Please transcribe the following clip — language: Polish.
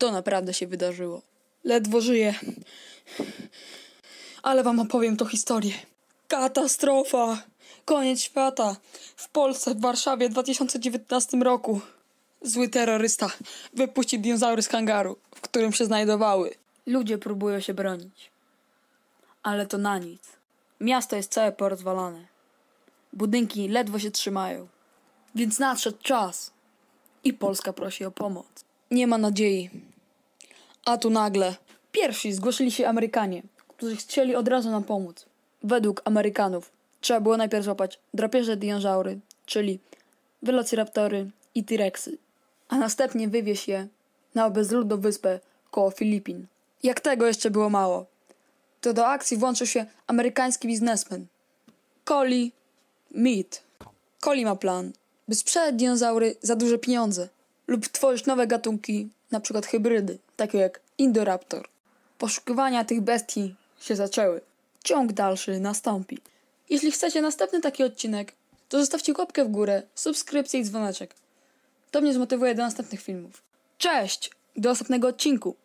To naprawdę się wydarzyło. Ledwo żyję. Ale wam opowiem tą historię. Katastrofa! Koniec świata! W Polsce, w Warszawie w 2019 roku. Zły terrorysta wypuścił dinozaury z kangaru, w którym się znajdowały. Ludzie próbują się bronić. Ale to na nic. Miasto jest całe porozwalane. Budynki ledwo się trzymają. Więc nadszedł czas. I Polska prosi o pomoc. Nie ma nadziei. A tu nagle. Pierwsi zgłosili się Amerykanie, którzy chcieli od razu nam pomóc. Według Amerykanów trzeba było najpierw złapać drapieżne dinozaury, czyli velociraptory i T-rexy, a następnie wywieźć je na bezludną wyspę koło Filipin. Jak tego jeszcze było mało, to do akcji włączył się amerykański biznesmen. Coli Meat. Coli ma plan, by sprzedać dinozaury za duże pieniądze – lub tworzyć nowe gatunki, np. hybrydy, takie jak Indoraptor. Poszukiwania tych bestii się zaczęły. Ciąg dalszy nastąpi. Jeśli chcecie następny taki odcinek, to zostawcie łapkę w górę, subskrypcję i dzwoneczek. To mnie zmotywuje do następnych filmów. Cześć! Do następnego odcinku!